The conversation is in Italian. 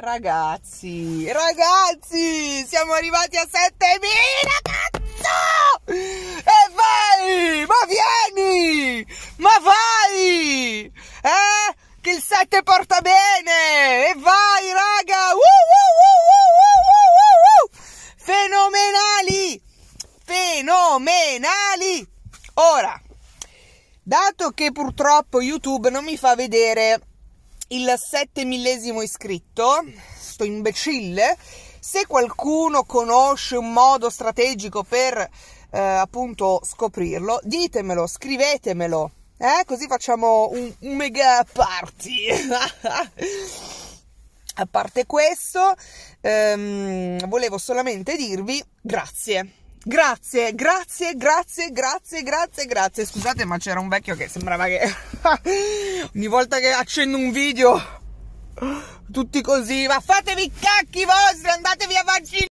Ragazzi, ragazzi, siamo arrivati a 7000, cazzo! E vai! Ma vieni! Ma vai! Eh? Che il 7 porta bene! E vai, raga! Uh, uh, uh, Fenomenali! Fenomenali! Ora, dato che purtroppo YouTube non mi fa vedere il settemillesimo iscritto, sto imbecille, se qualcuno conosce un modo strategico per eh, appunto scoprirlo, ditemelo, scrivetemelo, eh? così facciamo un, un mega party. A parte questo, ehm, volevo solamente dirvi grazie. Grazie, grazie, grazie, grazie, grazie, grazie. Scusate, ma c'era un vecchio che sembrava che ogni volta che accendo un video tutti così, ma fatevi cacchi vostri, andatevi a vaccinare.